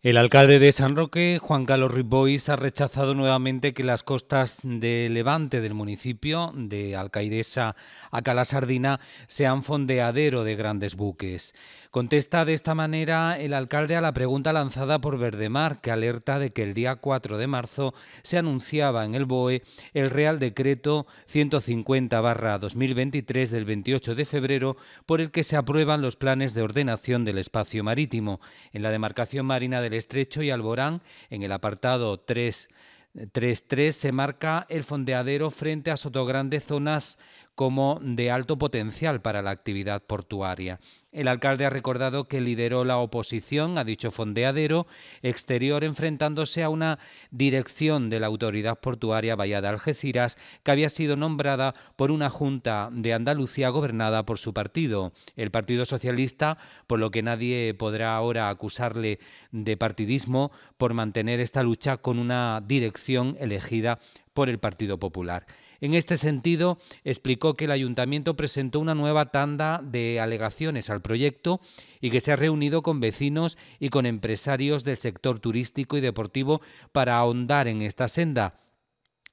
El alcalde de San Roque, Juan Carlos Ribois, ha rechazado nuevamente que las costas de Levante del municipio de Alcaidesa a Calasardina sean fondeadero de grandes buques. Contesta de esta manera el alcalde a la pregunta lanzada por Verdemar, que alerta de que el día 4 de marzo se anunciaba en el BOE el Real Decreto 150-2023 del 28 de febrero, por el que se aprueban los planes de ordenación del espacio marítimo en la demarcación marina de el Estrecho y Alborán, en el apartado 333 se marca el fondeadero frente a Sotogrande, zonas como de alto potencial para la actividad portuaria. El alcalde ha recordado que lideró la oposición a dicho fondeadero exterior enfrentándose a una dirección de la autoridad portuaria vallada Algeciras que había sido nombrada por una junta de Andalucía gobernada por su partido, el Partido Socialista, por lo que nadie podrá ahora acusarle de partidismo por mantener esta lucha con una dirección elegida por el Partido Popular. En este sentido, explicó que el ayuntamiento presentó una nueva tanda de alegaciones al proyecto y que se ha reunido con vecinos y con empresarios del sector turístico y deportivo para ahondar en esta senda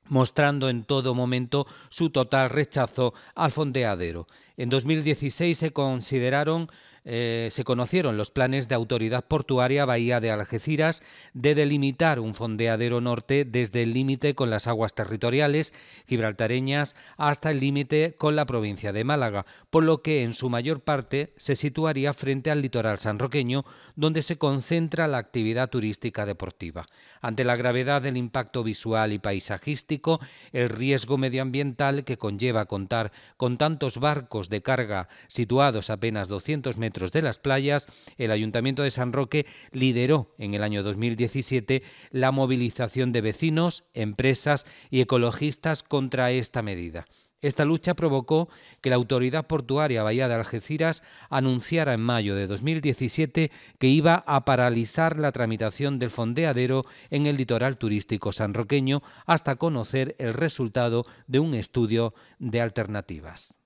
mostrando en todo momento su total rechazo al fondeadero. En 2016 se consideraron eh, se conocieron los planes de Autoridad Portuaria Bahía de Algeciras de delimitar un fondeadero norte desde el límite con las aguas territoriales gibraltareñas hasta el límite con la provincia de Málaga, por lo que en su mayor parte se situaría frente al litoral sanroqueño, donde se concentra la actividad turística deportiva. Ante la gravedad del impacto visual y paisajístico, el riesgo medioambiental que conlleva contar con tantos barcos de carga situados a apenas 200 metros de las playas, el Ayuntamiento de San Roque lideró en el año 2017 la movilización de vecinos, empresas y ecologistas contra esta medida. Esta lucha provocó que la autoridad portuaria Bahía de Algeciras anunciara en mayo de 2017 que iba a paralizar la tramitación del fondeadero en el litoral turístico sanroqueño hasta conocer el resultado de un estudio de alternativas.